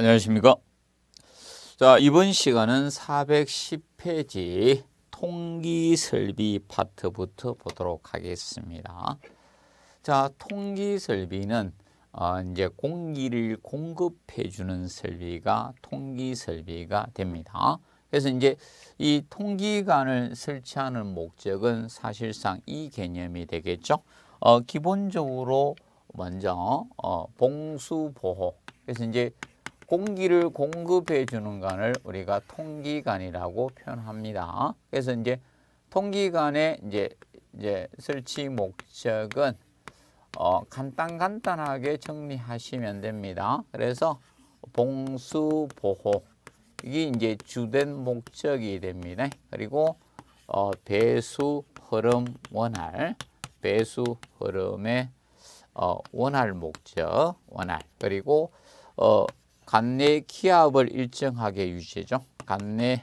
안녕하십니까 자 이번 시간은 410페이지 통기설비 파트부터 보도록 하겠습니다 자 통기설비는 어, 이제 공기를 공급해 주는 설비가 통기설비가 됩니다 그래서 이제 이 통기관을 설치하는 목적은 사실상 이 개념이 되겠죠 어, 기본적으로 먼저 어, 봉수보호 그래서 이제 공기를 공급해 주는 관을 우리가 통기관이라고 표현합니다. 그래서 이제 통기관의 이제 이제 설치 목적은 어, 간단 간단하게 정리하시면 됩니다. 그래서 봉수 보호 이게 이제 주된 목적이 됩니다. 그리고 어, 배수 흐름 원활 배수 흐름의 어, 원활 목적 원활 그리고 어, 간내 기압을 일정하게 유지해죠. 간내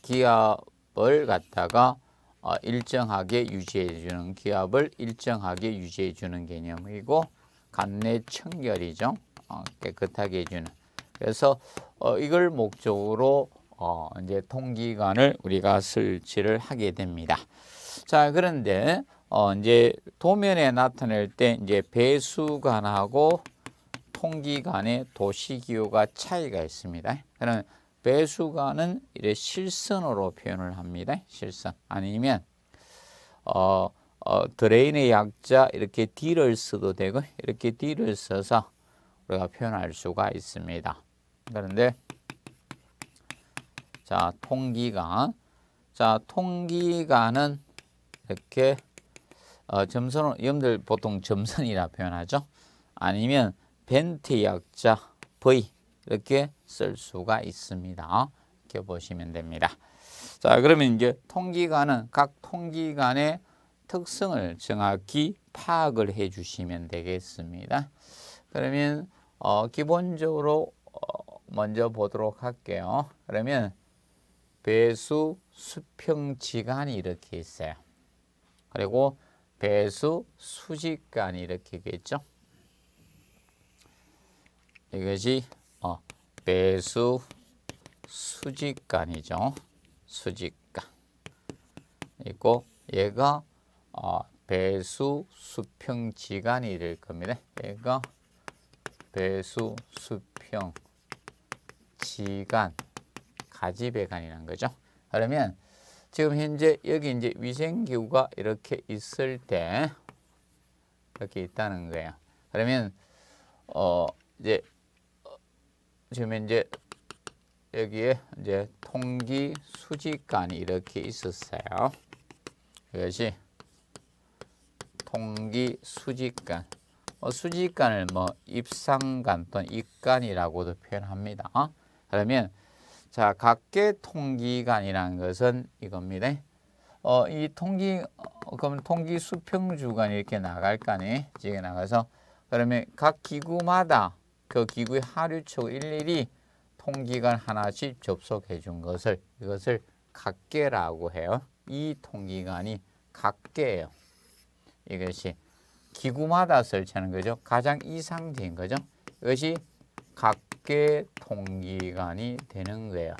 기압을 갖다가 어, 일정하게 유지해주는 기압을 일정하게 유지해주는 개념이고 간내 청결이죠. 어, 깨끗하게 해주는. 그래서 어, 이걸 목적으로 이제 통기관을 우리가 설치를 하게 됩니다. 자 그런데 이제 도면에 나타낼 때 이제 배수관하고 통기간의 도시기호가 차이가 있습니다. 그러면 배수관은 이래 실선으로 표현을 합니다. 실선 아니면 어, 어, 드레인의 약자 이렇게 D를 써도 되고 이렇게 D를 써서 우리가 표현할 수가 있습니다. 그런데 자 통기간 자 통기간은 이렇게 어, 점선 여들 보통 점선이라 표현하죠. 아니면 벤트 약자 V 이렇게 쓸 수가 있습니다. 이렇게 보시면 됩니다. 자, 그러면 이제 통기관은 각 통기관의 특성을 정확히 파악을 해 주시면 되겠습니다. 그러면 어, 기본적으로 어, 먼저 보도록 할게요. 그러면 배수 수평지간이 이렇게 있어요. 그리고 배수 수직간이 이렇게 있겠죠. 이것이 어, 배수 수직관이죠 수직간. 있고 얘가 어, 배수 수평지간이 될 겁니다. 얘가 배수 수평 지간 가지배간이라는 거죠. 그러면 지금 현재 여기 이제 위생기구가 이렇게 있을 때 이렇게 있다는 거예요. 그러면 어 이제 지금 이제 여기에 이제 통기 수직관이 이렇게 있었어요. 이것이 통기 수직관. 어, 수직관을 뭐 입상관 또는 입관이라고도 표현합니다. 어? 그러면 자 각계 통기관이라는 것은 이겁니다. 어, 이 통기 어, 그럼 통기 수평 주간 이렇게 나갈 거니 지게 나가서 그러면 각 기구마다 그 기구의 하류측 일일이 통기관 하나씩 접속해 준 것을 이것을 각계라고 해요. 이 통기관이 각계예요. 이것이 기구마다 설치하는 거죠. 가장 이상적인 거죠. 이것이 각계 통기관이 되는 거예요.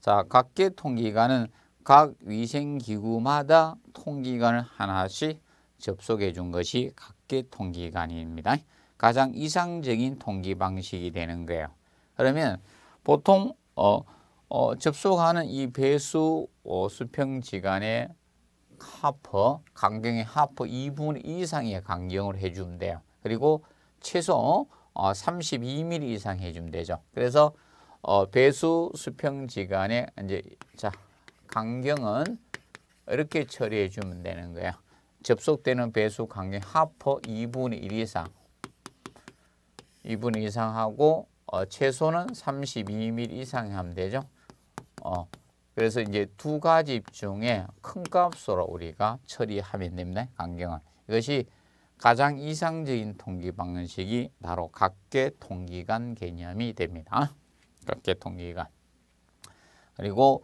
자, 각계 통기관은 각 위생기구마다 통기관을 하나씩 접속해 준 것이 각계 통기관입니다. 가장 이상적인 통기 방식이 되는 거예요. 그러면 보통 어, 어, 접속하는 이 배수 어, 수평지간의 하퍼, 강경의 하퍼 2분 이상의 강경을 해주면 돼요. 그리고 최소 어, 32mm 이상 해주면 되죠. 그래서 어, 배수 수평지간의 이제 자 강경은 이렇게 처리해 주면 되는 거예요. 접속되는 배수 강경 하퍼 2분의 1 이상 2분 이상 하고 어, 최소는 32mm 이상 하면 되죠. 어, 그래서 이제 두 가지 중에 큰 값으로 우리가 처리하면 됩니다. 강경을. 이것이 가장 이상적인 통기 방식이 바로 각계 통기관 개념이 됩니다. 각계 통기관. 그리고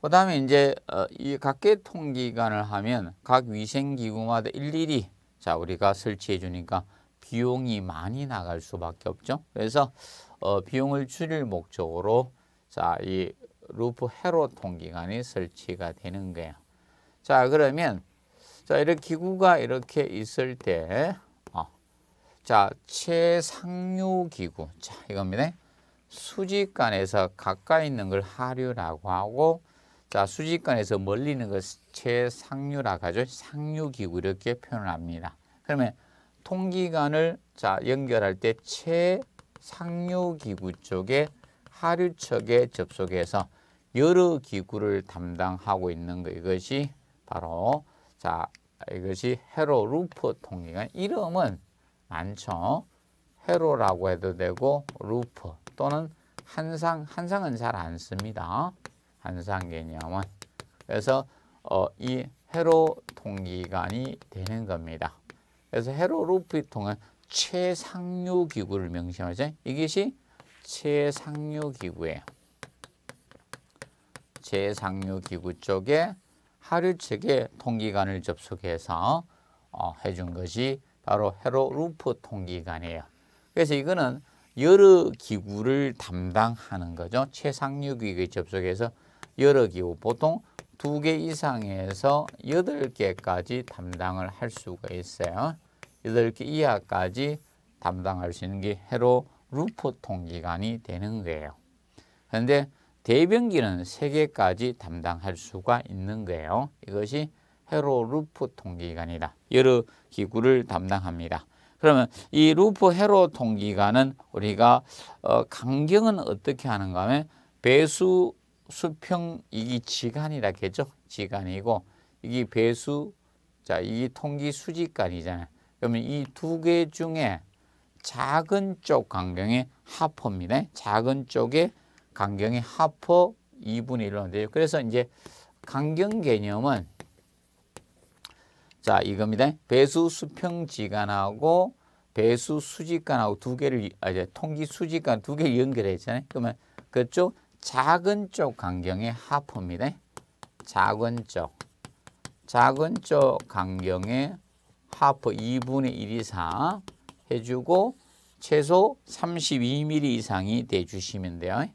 그 다음에 이제 어, 이 각계 통기관을 하면 각 위생기구마다 일일이 자 우리가 설치해 주니까 비용이 많이 나갈 수밖에 없죠. 그래서 어, 비용을 줄일 목적으로 자, 이 루프 회로 통기관이 설치가 되는 거예요. 자, 그러면 자, 이런 기구가 이렇게 있을 때 어, 자, 최상류 기구. 자, 이겁니다. 수직관에서 가까이 있는 걸 하류라고 하고 자, 수직관에서 멀리 있는 것 최상류라고 하죠. 상류 기구 이렇게 표현합니다. 그러면 통기관을 자 연결할 때 최상류기구 쪽에 하류척에 접속해서 여러 기구를 담당하고 있는 거 이것이 바로 자 이것이 헤로 루프 통기관 이름은 많죠. 헤로라고 해도 되고 루프 또는 한상 한상은 잘 안 씁니다. 한상 개념은 그래서 어, 이 회로 통기관이 되는 겁니다. 그래서 헤로루프이 통한 최상류 기구를 명시하죠. 이것이 최상류 기구예요. 최상류 기구 쪽에 하류 측에 통기관을 접속해서 어, 해준 것이 바로 헤로루프 통기관이에요. 그래서 이거는 여러 기구를 담당하는 거죠. 최상류 기구에 접속해서 여러 기구, 보통 두 개 이상에서 여덟 개까지 담당을 할 수가 있어요. 여덟 개 이하까지 담당할 수 있는 게 해로 루프 통기관이 되는 거예요. 그런데 대변기는 세개까지 담당할 수가 있는 거예요. 이것이 헤로 루프 통기관이다. 여러 기구를 담당합니다. 그러면 이 루프 헤로 통기관은 우리가 어, 강경은 어떻게 하는가 하면 배수 수평 이게 지간이라겠죠. 지간이고 이게 배수 자 이게 통기 수직간이잖아요. 그러면 이 두 개 중에 작은 쪽 간경의 하퍼입니다. 작은 쪽의 간경의 하퍼 2분의 1로 되요. 그래서 이제 간경 개념은 자 이겁니다. 배수 수평지간하고 배수 수직간하고 두 개를 아, 이제 통기 수직간 두 개를 연결했잖아요. 그러면 그쪽 작은 쪽 간경의 하프입니다. 작은 쪽, 작은 쪽 간경의 파프 2분의 1 이상 해주고 최소 32mm 이상이 돼주시면 돼요.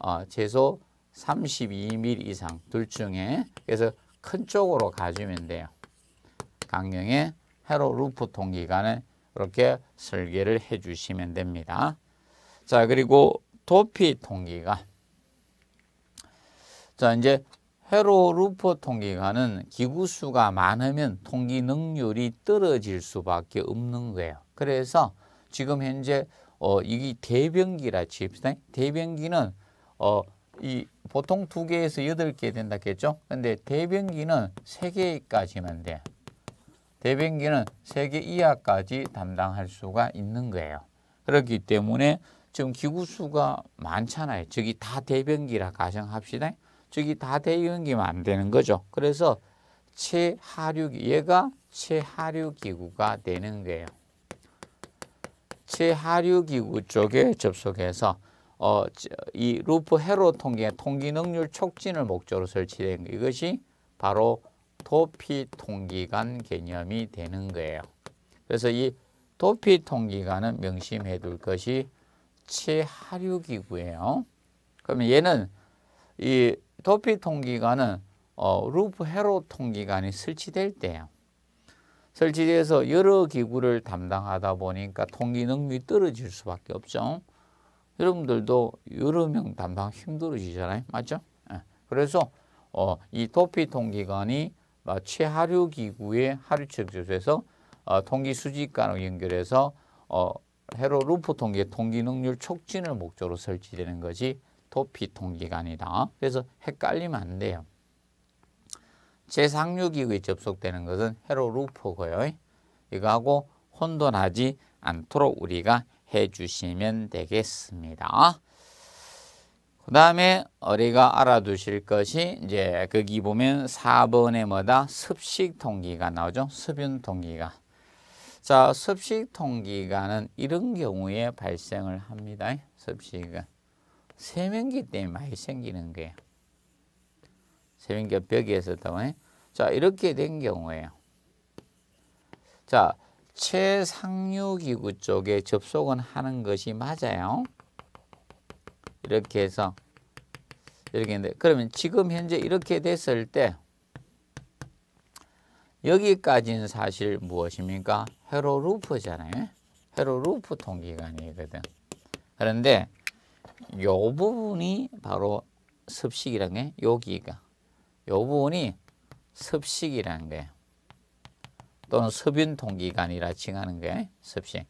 어, 최소 32mm 이상 둘 중에 그래서 큰 쪽으로 가주면 돼요. 강령의 회로 루프 통기관을 이렇게 설계를 해주시면 됩니다. 자 그리고 도피 통기관 자 이제 회로 루프 통기관은 기구수가 많으면 통기 능률이 떨어질 수밖에 없는 거예요. 그래서 지금 현재 어, 이게 대변기라 칩시다. 대변기는 어, 이 보통 두 개에서 여덟 개 된다겠죠? 근데 대변기는 세 개까지만 돼. 대변기는 세 개 이하까지 담당할 수가 있는 거예요. 그렇기 때문에 지금 기구수가 많잖아요. 저기 다 대변기라 가정합시다. 저기 다 대응기면 안 되는 거죠. 그래서 최하류 얘가 최하류 기구가 되는 거예요. 최하류 기구 쪽에 접속해서 어, 이 루프 회로 통계 통기 능률 촉진을 목적으로 설치된 이것이 바로 도피 통기관 개념이 되는 거예요. 그래서 이 도피 통기관은 명심해 둘 것이 최하류 기구예요. 그러면 얘는 이 도피 통기관은 어, 루프 회로 통기관이 설치될 때요. 설치돼서 여러 기구를 담당하다 보니까 통기 능률이 떨어질 수밖에 없죠. 여러분들도 여러 명 담당 힘들어지잖아요. 맞죠? 예. 그래서 어, 이 도피 통기관이 어, 최하류 기구의 하류 측에서 어, 통기 수직관을 연결해서 어, 회로 루프 통기의 통기 능률 촉진을 목적으로 설치되는 거지 도피통기관이다 그래서 헷갈리면 안 돼요. 제3류기구에 접속되는 것은 헤로루프고요. 이거하고 혼돈하지 않도록 우리가 해주시면 되겠습니다. 그 다음에 우리가 알아두실 것이 이제 거기 보면 4번에 뭐다? 습식통기가 나오죠. 습윤통기가. 자, 습식통기가는 이런 경우에 발생을 합니다. 습식은. 세면기 때문에 많이 생기는 거예요. 세면기가 벽에서 때문자 예? 이렇게 된 경우에요. 자 최상류기구 쪽에 접속은 하는 것이 맞아요. 이렇게 해서 이렇게 했는데 그러면 지금 현재 이렇게 됐을 때 여기까지는 사실 무엇입니까? 헤로루프잖아요. 헤로루프 통기관이거든. 그런데 요 부분이 바로 습식이란 게 여기가 요 부분이 습식이란 게 또는 섭윤통기관이라 칭하는 게 습식.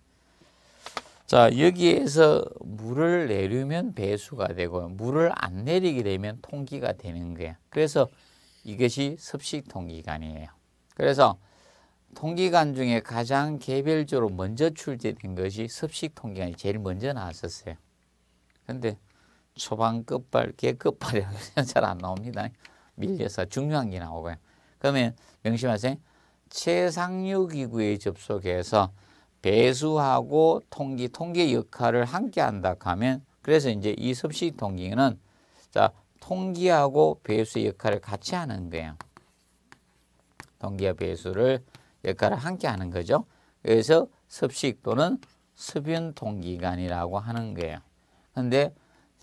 자 여기에서 물을 내리면 배수가 되고 물을 안 내리게 되면 통기가 되는 거예요. 그래서 이것이 습식통기관이에요. 그래서 통기관 중에 가장 개별적으로 먼저 출제된 것이 습식통기관이 제일 먼저 나왔었어요. 근데 초반 끝발, 개 끝발이 잘 안 나옵니다. 밀려서 중요한 게 나오고요. 그러면 명심하세요. 최상류기구에 접속해서 배수하고 통기, 통계 역할을 함께 한다 하면 그래서 이제 이 섭식 통기는 자 통기하고 배수 역할을 같이 하는 거예요. 통기와 배수를 역할을 함께 하는 거죠. 그래서 섭식 또는 습윤 통기관이라고 하는 거예요. 그런데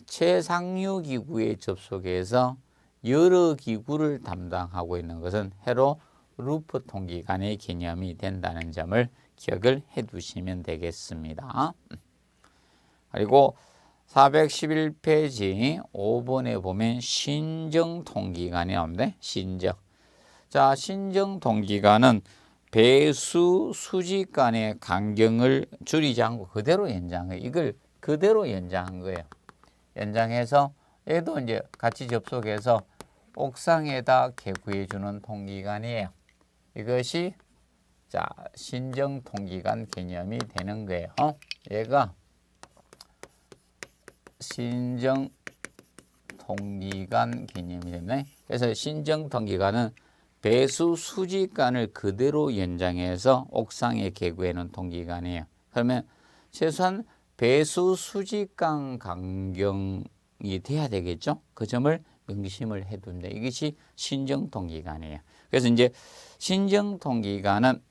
최상류 기구에 접속해서 여러 기구를 담당하고 있는 것은 해로 루프 통기관의 개념이 된다는 점을 기억을 해 두시면 되겠습니다. 그리고 411페이지 5번에 보면 신정 통기관이 나옵니다. 신정. 자, 신정 통기관은 배수 수직 간의 간경을 줄이지 않고 그대로 연장해. 이걸 그대로 연장한 거예요. 연장해서 얘도 이제 같이 접속해서 옥상에다 개구해 주는 통기관이에요. 이것이 자, 신정 통기관 개념이 되는 거예요. 어? 얘가 신정 통기관 개념이 되네. 그래서 신정 통기관은 배수 수직관을 그대로 연장해서 옥상에 개구해 놓은 통기관이에요. 그러면 최소한 배수 수직강 강경이 돼야 되겠죠. 그 점을 명심을 해둡니다. 이것이 신정통기간이에요. 그래서 이제 신정통기간은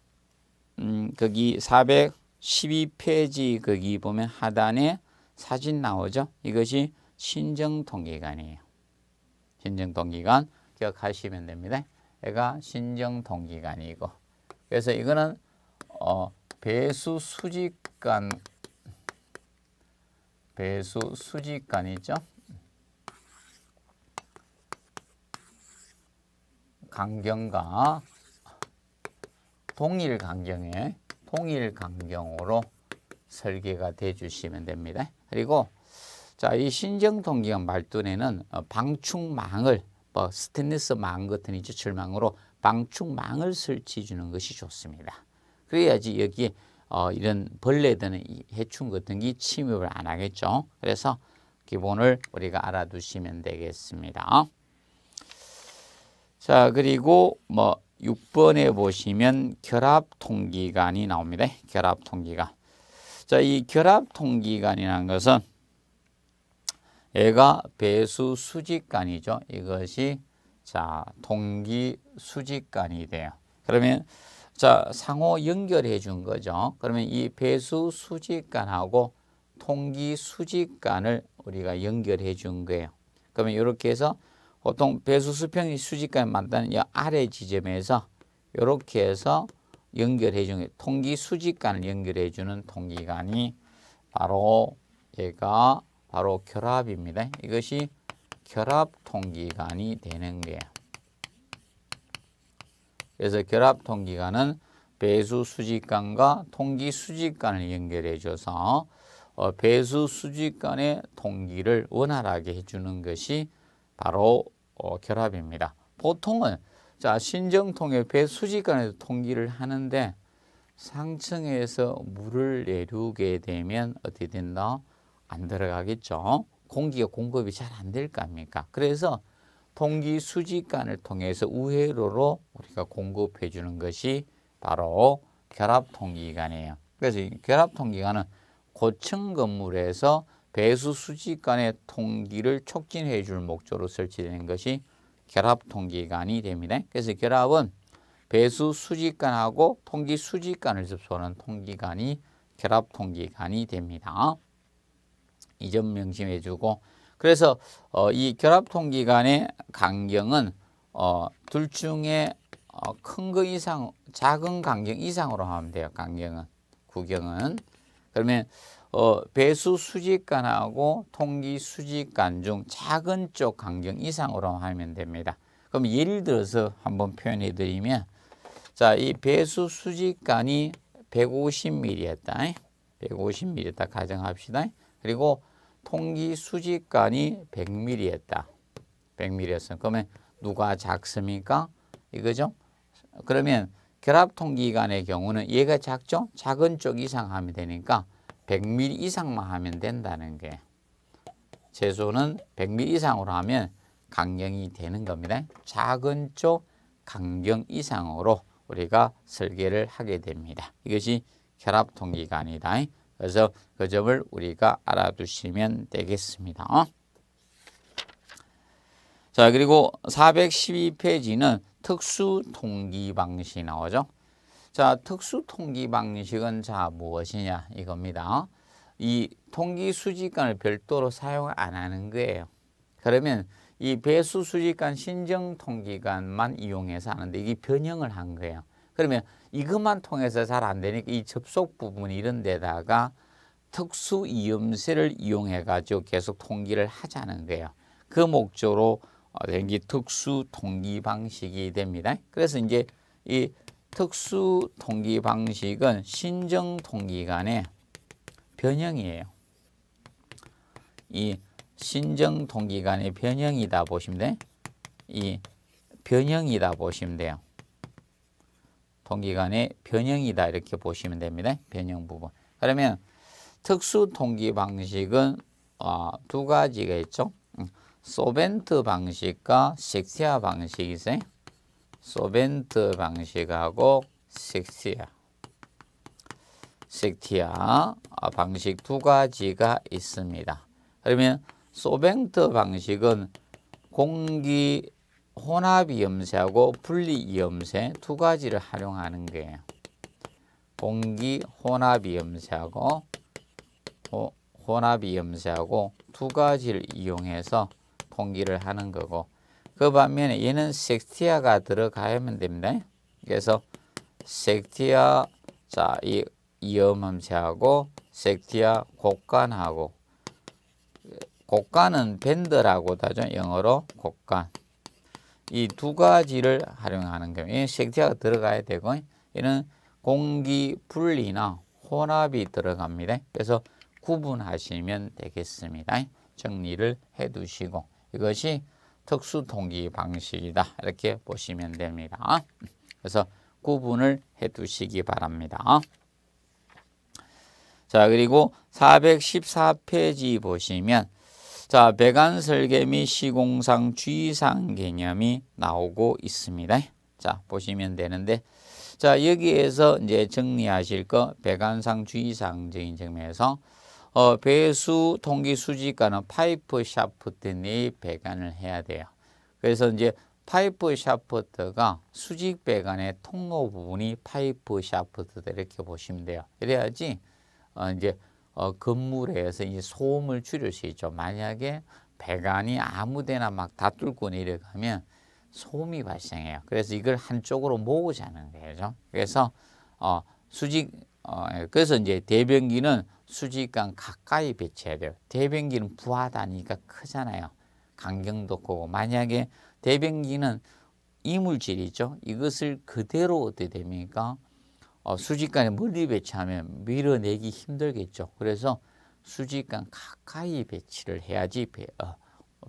음, 거기 412페이지 거기 보면 하단에 사진 나오죠. 이것이 신정통기간이에요. 신정통기간 기억하시면 됩니다. 얘가 신정통기간이고 그래서 이거는 어, 배수 수직간 배수 수직간이죠. 강경과 동일 강경에 동일 강경으로 설계가 돼 주시면 됩니다. 그리고 자, 이 신정통기형 말뚝에는 어, 방충망을 뭐 스테인리스 망 같은 이제 철망으로 방충망을 설치해 주는 것이 좋습니다. 그래야지 여기에 어, 이런 벌레들은 이 해충 같은 게 침입을 안 하겠죠. 그래서 기본을 우리가 알아두시면 되겠습니다. 자, 그리고 뭐 6번에 보시면 결합통기관이 나옵니다. 결합통기관. 자, 이 결합통기관이라는 것은 얘가 배수 수직관이죠. 이것이 자, 동기 수직관이 돼요. 그러면 자, 상호 연결해 준 거죠. 그러면 이 배수 수직간하고 통기 수직간을 우리가 연결해 준 거예요. 그러면 이렇게 해서 보통 배수 수평이 수직간 만나는 이 아래 지점에서 이렇게 해서 연결해 주는 통기 수직관을 연결해 주는 통기관이 바로 얘가 바로 결합입니다. 이것이 결합 통기관이 되는 거예요. 그래서 결합통기관은 배수 수직관과 통기 수직관을 연결해 줘서 어, 배수 수직관의 통기를 원활하게 해주는 것이 바로 어, 결합입니다. 보통은 자 신정통의 배수직관에서 통기를 하는데 상층에서 물을 내리게 되면 어떻게 된다? 안 들어가겠죠. 공기가 공급이 잘 안될거 아닙니까? 그래서 통기 수직관을 통해서 우회로로 우리가 공급해 주는 것이 바로 결합통기관이에요. 그래서 결합통기관은 고층 건물에서 배수 수직관의 통기를 촉진해 줄 목적으로 설치된 것이 결합통기관이 됩니다. 그래서 결합은 배수 수직관하고 통기 수직관을 접수하는 통기관이 결합통기관이 됩니다. 이 점 명심해 주고 그래서 어, 이 결합통기관의 강경은 어, 둘 중에 어, 큰거 이상, 작은 강경 이상으로 하면 돼요. 강경은, 구경은. 그러면 어, 배수 수직관하고 통기 수직관 중 작은 쪽 강경 이상으로 하면 됩니다. 그럼 예를 들어서 한번 표현해 드리면 자, 이 배수 수직관이 150mm였다. 150mm였다 가정합시다. 그리고 통기 수직간이 100mm였다. 100mm였어. 그러면 누가 작습니까? 이거죠? 그러면 결합통기관의 경우는 얘가 작죠? 작은 쪽 이상 하면 되니까 100mm 이상만 하면 된다는 게 최소는 100mm 이상으로 하면 강경이 되는 겁니다. 작은 쪽 강경 이상으로 우리가 설계를 하게 됩니다. 이것이 결합통기관이다. 그래서 그 점을 우리가 알아두시면 되겠습니다. 어? 자, 그리고 412페이지는 특수 통기 방식 나오죠. 자, 특수 통기 방식은 자 무엇이냐 이겁니다. 어? 이 통기 수직관을 별도로 사용 안 하는 거예요. 그러면 이 배수 수직관 신정 통기관만 이용해서 하는데 이게 변형을 한 거예요. 그러면 이것만 통해서 잘 안 되니까 이 접속 부분 이런 데다가 특수 이음새를 이용해 가지고 계속 통기를 하자는 거예요. 그 목적으로 된게 어, 특수 통기 방식이 됩니다. 그래서 이제 이 특수 통기 방식은 신정 통기관의 변형이에요. 이 신정 통기관의 변형이다 보시면 돼. 이 변형이다 보시면 돼요. 동기관의 변형이다 이렇게 보시면 됩니다. 변형 부분. 그러면 특수 통기 방식은 어, 두 가지가 있죠. 음, 소벤트 방식과 식시아 방식이 있어요. 소벤트 방식하고 식시아. 식티아 아, 방식 두 가지가 있습니다. 그러면 소벤트 방식은 공기 혼합이염세하고 분리이염세 두 가지를 활용하는 거예요. 공기 혼합염세하고혼합염세하고두 가지를 이용해서 통기를 하는 거고 그 반면에 얘는 섹티아가 들어가야 됩니다. 그래서 섹티아 자이 염음세하고 섹티아 곡간하고 곡간은 밴드라고 하죠. 영어로 곡간. 이두 가지를 활용하는 경우에 색티가 들어가야 되고 이는 공기 분리나 혼합이 들어갑니다. 그래서 구분하시면 되겠습니다. 정리를 해 두시고 이것이 특수 통기 방식이다. 이렇게 보시면 됩니다. 그래서 구분을 해 두시기 바랍니다. 자, 그리고 414페이지 보시면 자, 배관 설계 및 시공상 주의사항 개념이 나오고 있습니다. 자, 보시면 되는데 자, 여기에서 이제 정리하실 거 배관상 주의사항적인 점에서 어, 배수 통기 수직가는 파이프 샤프트 내 배관을 해야 돼요. 그래서 이제 파이프 샤프트가 수직 배관의 통로 부분이 파이프 샤프트다 이렇게 보시면 돼요. 그래야지 어, 이제 어, 건물에서 이제 소음을 줄일 수 있죠. 만약에 배관이 아무데나 막 다 뚫고 내려가면 소음이 발생해요. 그래서 이걸 한쪽으로 모으자는 거죠. 그래서 어, 수직 어, 예, 그래서 이제 대변기는 수직관 가까이 배치해야 돼요. 대변기는 부하다니까 크잖아요. 강경도 크고 만약에 대변기는 이물질이죠. 이것을 그대로 어떻게 됩니까? 어, 수직간에 멀리 배치하면 밀어내기 힘들겠죠. 그래서 수직간 가까이 배치를 해야지 배, 어,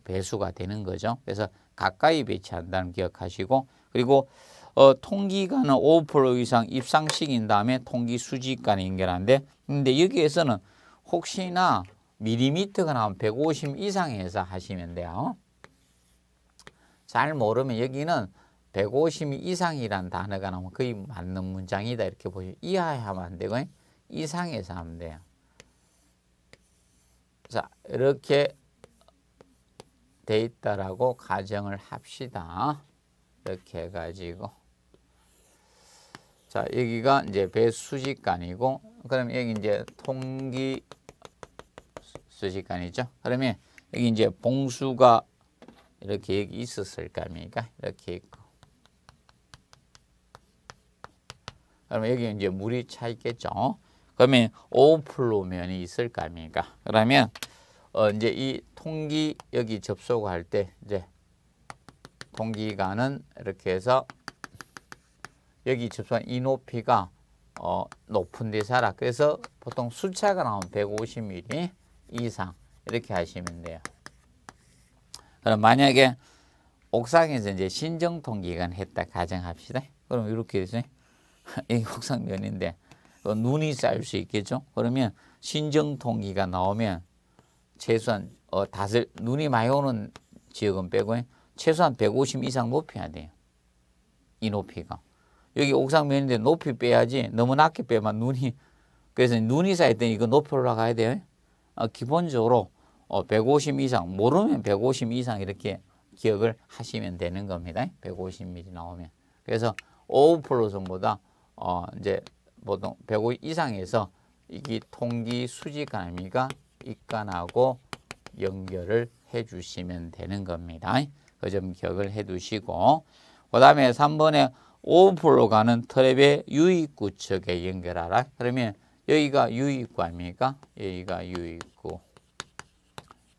배수가 되는 거죠. 그래서 가까이 배치한다는 기억하시고 그리고 어, 통기관은 5% 이상 입상식인 다음에 통기 수직간에 연결하는데 근데 여기에서는 혹시나 밀리미터가 나오면 150 이상에서 하시면 돼요. 잘 모르면 여기는 150이 이상이란 단어가 나오면 거의 맞는 문장이다 이렇게 보시 이하에 하면 안 되고 이상에서 하면 돼요. 자 이렇게 돼 있다라고 가정을 합시다. 이렇게 해가지고 자 여기가 이제 배수직관이고 그럼 여기 이제 통기 수직관이죠. 그러면 여기 이제 봉수가 이렇게 여기 있었을 겁니까? 이렇게 있고 그러면 여기 이제 물이 차 있겠죠. 그러면 오플로면이 있을 거 아닙니까? 그러면 어 이제 이 통기 여기 접속할 때 이제 통기관은 이렇게 해서 여기 접속한 이 높이가 어 높은 데 살아. 그래서 보통 수차가 나오면 150mm 이상 이렇게 하시면 돼요. 그럼 만약에 옥상에서 이제 신정통기관 했다 가정합시다. 그럼 이렇게 되죠. 이게 곡상면인데 어, 눈이 쌓일 수 있겠죠. 그러면 신정통기가 나오면 최소한 어, 다슬 눈이 많이 오는 지역은 빼고 최소한 150 이상 높여야 돼요. 이 높이가. 여기 옥상면인데 높이 빼야지 너무 낮게 빼면 눈이 그래서 눈이 쌓일 때는 이거 높이 올라가야 돼요. 어, 기본적으로 어, 150 이상 모르면 150 이상 이렇게 기억을 하시면 되는 겁니다. 150mm 나오면. 그래서 오후 보다 어 이제 보통 105 이상에서 이기 통기 수지 갈이가입관하고 연결을 해 주시면 되는 겁니다. 그 점 기억을 해 두시고 그 다음에 3번에 오픈로 가는 트랩의 유입구 측에 연결하라. 그러면 여기가 유입구 아닙니까? 여기가 유입구.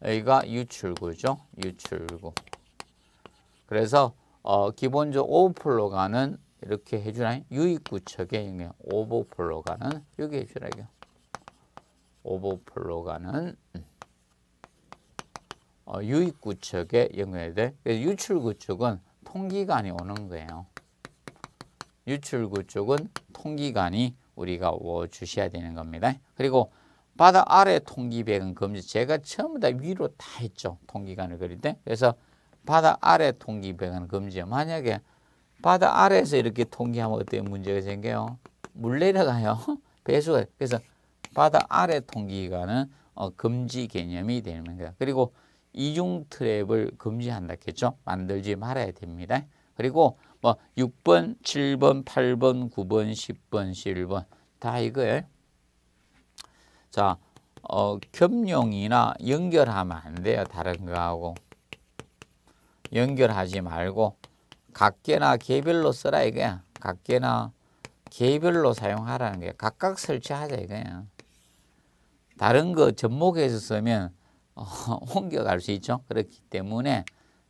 여기가 유출구죠. 유출구. 그래서 어, 기본적으로 오픈로 가는 이렇게 해주나 유입구척의 영역 오버플로가는 여기 해주라 요 오버플로가는 음. 어, 유입구척의 영역에 대해 유출구축은 통기관이 오는 거예요. 유출구축은 통기관이 우리가 주셔야 되는 겁니다. 그리고 바다 아래 통기배은 금지. 제가 전부 다 위로 다 했죠. 통기관을 그릴 때. 그래서 바다 아래 통기배은 금지. 만약에 바다 아래에서 이렇게 통기하면 어떤 문제가 생겨요? 물 내려가요. 배수가. 그래서 바다 아래 통기가는 어, 금지 개념이 되는 거야. 그리고 이중 트랩을 금지한다겠죠? 만들지 말아야 됩니다. 그리고 뭐 6번, 7번, 8번, 9번, 10번, 11번 다 이걸 자 어, 겸용이나 연결하면 안 돼요. 다른 거하고 연결하지 말고 각계나 개별로 써라 이거야. 각계나 개별로 사용하라는 게 각각 설치하자 이거야. 다른 거 접목해서 쓰면 어, 옮겨갈 수 있죠. 그렇기 때문에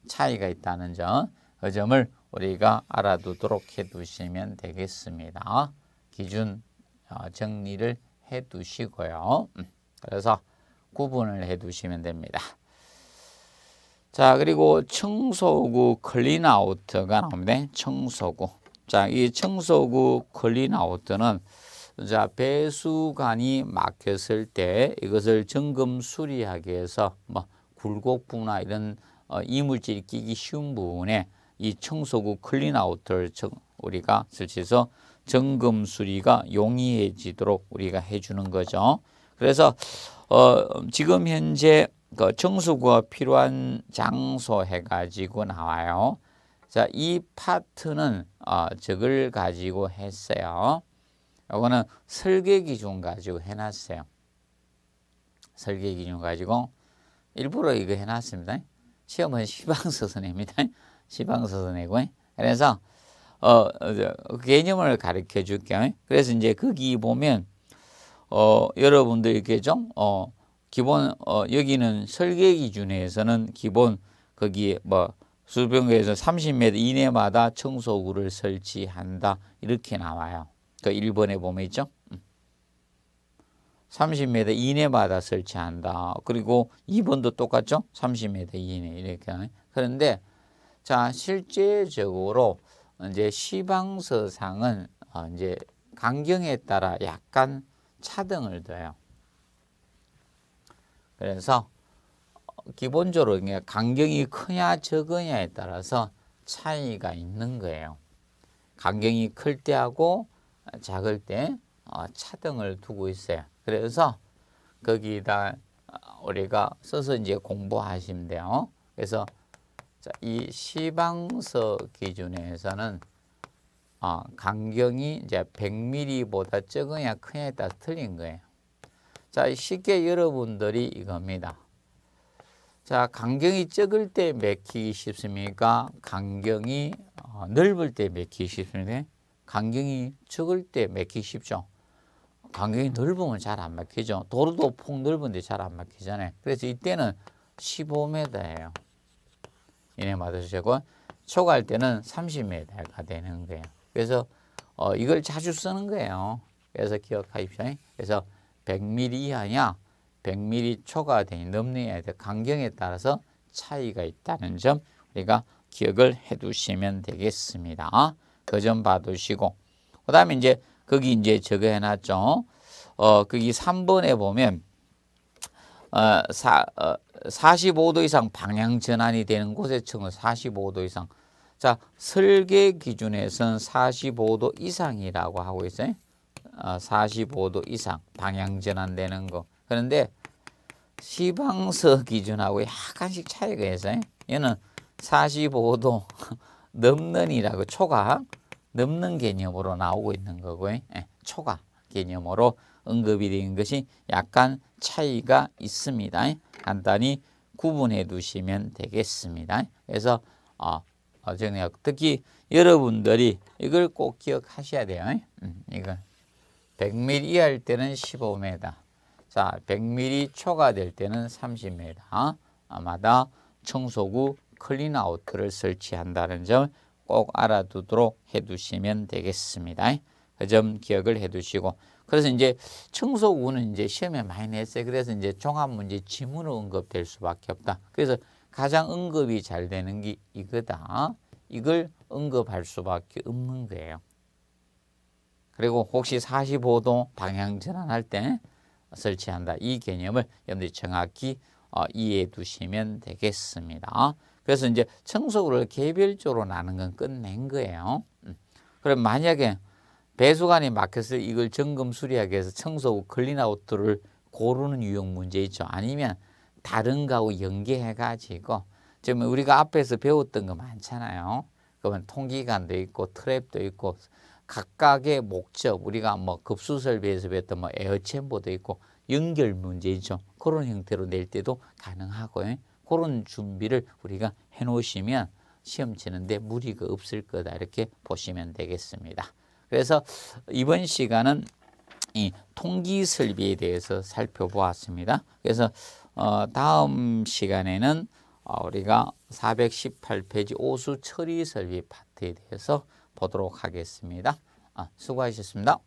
차이가 있다는 점, 그 점을 우리가 알아두도록 해두시면 되겠습니다. 기준 어, 정리를 해두시고요. 음, 그래서 구분을 해두시면 됩니다. 자, 그리고 청소구 클린아웃가 나옵니다. 청소구. 자, 이 청소구 클린아웃는 자, 배수관이 막혔을 때 이것을 점검 수리하기 위해서 뭐 굴곡부나 이런 어, 이물질이 끼기 쉬운 부분에 이 청소구 클린아웃을 우리가 설치해서 점검 수리가 용이해지도록 우리가 해주는 거죠. 그래서 어, 지금 현재 그 정수구가 필요한 장소 해가지고 나와요. 자, 이 파트는 어, 적을 가지고 했어요. 요거는 설계 기준 가지고 해놨어요. 설계 기준 가지고 일부러 이거 해놨습니다. 시험은 시방서 선입니다. 시방서 선이고 그래서 어, 어, 개념을 가르쳐 줄게요. 그래서 이제 거기 보면 어, 여러분들 이렇게 좀 어, 기본 어, 여기는 설계 기준에서는 기본 거기에 뭐 수변구에서 30m 이내마다 청소구를 설치한다 이렇게 나와요. 그 1번에 보면 있죠. 30m 음. 이내마다 설치한다. 그리고 2번도 똑같죠. 30m 이내 이렇게 하네. 그런데 자 실제적으로 이제 시방서상은 어, 이제 강경에 따라 약간 차등을 둬요. 그래서 기본적으로 강경이 크냐 적으냐에 따라서 차이가 있는 거예요. 강경이 클 때하고 작을 때 어, 차등을 두고 있어요. 그래서 거기다 어, 우리가 써서 이제 공부하시면 돼요. 그래서 이 시방서 기준에서는 강경이 어, 이제 100mm보다 적으냐 크냐에 따라 틀린 거예요. 자, 쉽게 여러분들이 이겁니다. 자, 강경이 적을 때 맥히기 쉽습니까? 강경이 어, 넓을 때 맥히기 쉽습니까? 강경이 적을 때 맥히기 쉽죠. 강경이 넓으면 잘 안 막히죠. 도로도 폭 넓은데 잘 안 막히잖아요. 그래서 이때는 15m예요. 이내 맞으시고 초과할 때는 30m가 되는 거예요. 그래서 어, 이걸 자주 쓰는 거예요. 그래서 기억하십시오. 그래서 100mm 이하냐 100mm 초과되니 넘느냐에 대해 강경에 따라서 차이가 있다는 점 우리가 기억을 해두시면 되겠습니다. 그 점 봐두시고 그 다음에 이제 거기 이제 저거 해놨죠. 어, 거기 3번에 보면 어, 45도 어, 이상 방향 전환이 되는 곳의 층은 45도 이상 자 설계 기준에선 45도 이상이라고 하고 있어요. 45도 아, 이상 방향 전환되는 거. 그런데 시방서 기준하고 약간씩 차이가 있어요. 얘는 45도 넘는이라고 초과 넘는 개념으로 나오고 있는 거고 예, 초과 개념으로 언급이 된 것이 약간 차이가 있습니다. 예, 간단히 구분해 두시면 되겠습니다. 그래서 어, 아, 정 아, 특히 여러분들이 이걸 꼭 기억하셔야 돼요. 예, 음, 이걸. 100mm 이하 때는 15m. 자, 100mm 초과될 때는 30m. 어? 아마다 청소구 클린아웃을 설치한다는 점 꼭 알아두도록 해두시면 되겠습니다. 그 점 기억을 해두시고 그래서 이제 청소구는 이제 시험에 많이 냈어요. 그래서 이제 종합문제 지문으로 언급될 수밖에 없다. 그래서 가장 언급이 잘 되는 게 이거다. 이걸 언급할 수밖에 없는 거예요. 그리고 혹시 45도 방향 전환할 때 설치한다. 이 개념을 여러분들이 정확히 어, 이해해 두시면 되겠습니다. 그래서 이제 청소구를 개별적으로 나는건 끝낸 거예요. 음. 그럼 만약에 배수관이 막혔을 이걸 점검 수리하기 위해서 청소구 클린아웃들을 고르는 유형 문제 있죠. 아니면 다른 거하고 연계해가지고 지금 우리가 앞에서 배웠던 거 많잖아요. 그러면 통기관도 있고 트랩도 있고 각각의 목적 우리가 뭐 급수설 배습했던 뭐 에어챔버도 있고 연결 문제죠. 그런 형태로 낼 때도 가능하고요. 그런 준비를 우리가 해놓으시면 시험 치는데 무리가 없을 거다 이렇게 보시면 되겠습니다. 그래서 이번 시간은 이 통기 설비에 대해서 살펴보았습니다. 그래서 어 다음 시간에는 어, 우리가 418페이지 오수 처리 설비 파트에 대해서 보도록 하겠습니다. 아, 수고하셨습니다.